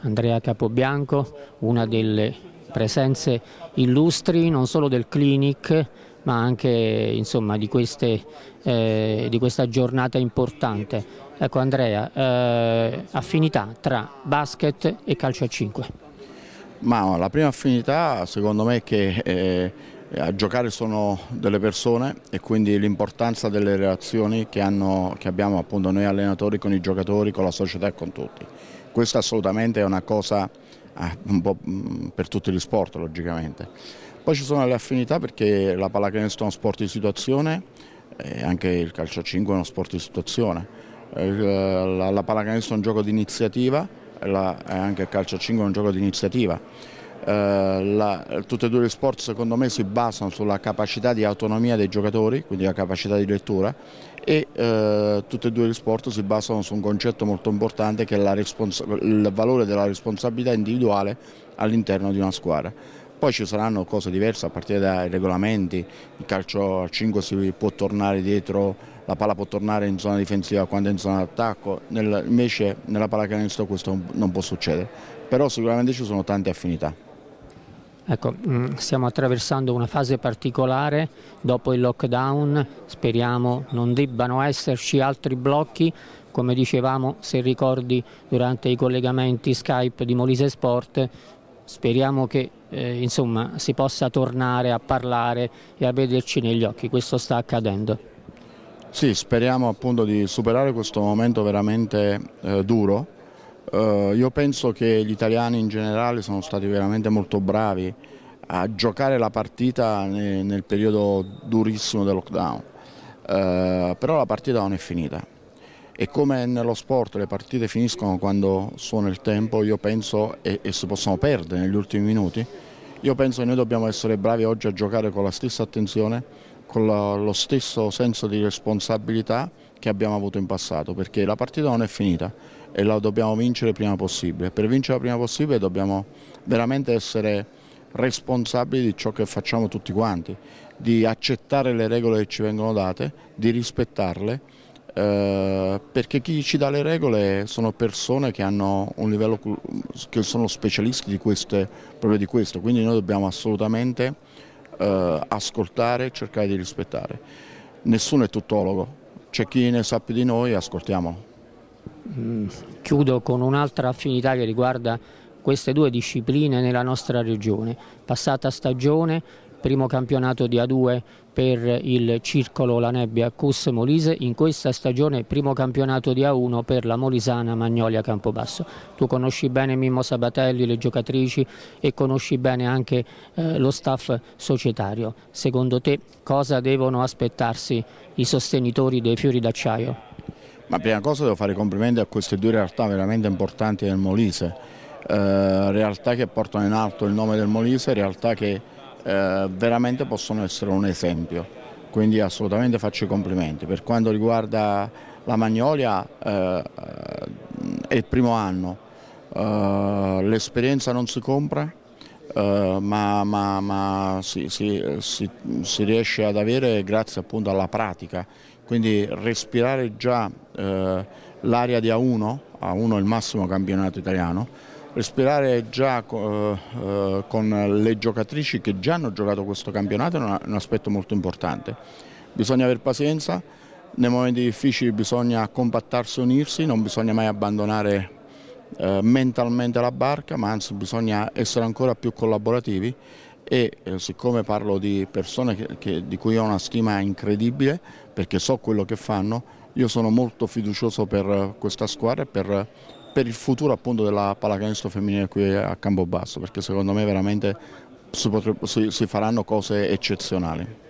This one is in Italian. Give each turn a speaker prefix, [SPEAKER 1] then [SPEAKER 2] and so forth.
[SPEAKER 1] Andrea Capobianco, una delle presenze illustri non solo del Clinic ma anche insomma, di, queste, eh, di, questa giornata importante. Ecco Andrea, eh, affinità tra basket e calcio a 5?
[SPEAKER 2] Ma la prima affinità secondo me è che eh, a giocare sono delle persone e quindi l'importanza delle relazioni che, hanno, che abbiamo appunto noi allenatori con i giocatori, con la società e con tutti. Questo assolutamente è una cosa ah, un po' mm, per tutti gli sport logicamente. Poi ci sono le affinità perché la pallacanestro è uno sport di situazione e eh, anche il calcio a 5 è uno sport di situazione. Eh, la, la pallacanestro è un gioco di iniziativa e eh, anche il calcio a 5 è un gioco di iniziativa eh, la, tutte e due gli sport secondo me si basano sulla capacità di autonomia dei giocatori, quindi la capacità di lettura e eh, tutte e due gli sport si basano su un concetto molto importante che è il valore della responsabilità individuale all'interno di una squadra. Poi ci saranno cose diverse a partire dai regolamenti, il calcio a 5 si può tornare dietro, la palla può tornare in zona difensiva quando è in zona d'attacco, Nel, invece nella palla pallacanestro questo non può succedere, però sicuramente ci sono tante affinità.
[SPEAKER 1] Ecco, mm, stiamo attraversando una fase particolare dopo il lockdown, speriamo non debbano esserci altri blocchi, come dicevamo se ricordi durante i collegamenti Skype di Molise Sport, speriamo che eh, insomma, si possa tornare a parlare e a vederci negli occhi, questo sta accadendo.
[SPEAKER 2] Sì, speriamo appunto di superare questo momento veramente eh, duro Uh, io penso che gli italiani in generale sono stati veramente molto bravi a giocare la partita nel, nel periodo durissimo del lockdown, uh, però la partita non è finita e come nello sport le partite finiscono quando suona il tempo, io penso e, e si possono perdere negli ultimi minuti, io penso che noi dobbiamo essere bravi oggi a giocare con la stessa attenzione, con la, lo stesso senso di responsabilità che abbiamo avuto in passato, perché la partita non è finita e la dobbiamo vincere prima possibile. Per vincere prima possibile dobbiamo veramente essere responsabili di ciò che facciamo tutti quanti, di accettare le regole che ci vengono date, di rispettarle, eh, perché chi ci dà le regole sono persone che hanno un livello, che sono specialisti di queste, proprio di questo, quindi noi dobbiamo assolutamente eh, ascoltare e cercare di rispettare. Nessuno è tuttologo, c'è chi ne sa più di noi, ascoltiamolo.
[SPEAKER 1] Mm, chiudo con un'altra affinità che riguarda queste due discipline nella nostra regione. Passata stagione, primo campionato di A2 per il Circolo La Nebbia Cus Molise, in questa stagione primo campionato di A1 per la Molisana Magnolia Campobasso. Tu conosci bene Mimmo Sabatelli, le giocatrici e conosci bene anche eh, lo staff societario. Secondo te cosa devono aspettarsi i sostenitori dei fiori d'acciaio?
[SPEAKER 2] Ma prima cosa devo fare i complimenti a queste due realtà veramente importanti del Molise, eh, realtà che portano in alto il nome del Molise, realtà che eh, veramente possono essere un esempio, quindi assolutamente faccio i complimenti. Per quanto riguarda la Magnolia eh, è il primo anno, eh, l'esperienza non si compra, Uh, ma, ma, ma si, si, si, si, riesce ad avere grazie appunto alla pratica quindi respirare già eh, l'area di A1, A1 è il massimo campionato italiano, respirare già eh, eh, con le giocatrici che già hanno giocato questo campionato è un, aspetto molto importante. Bisogna avere pazienza, nei momenti difficili bisogna compattarsi, unirsi, non bisogna mai abbandonare eh, mentalmente la barca, ma anzi bisogna essere ancora più collaborativi e eh, siccome parlo di persone che, che, di cui ho una stima incredibile perché so quello che fanno, io sono molto fiducioso per eh, questa squadra e per, eh, per il futuro appunto della pallacanestro femminile qui a Campobasso perché secondo me veramente si, potrebbe, si, si faranno cose eccezionali.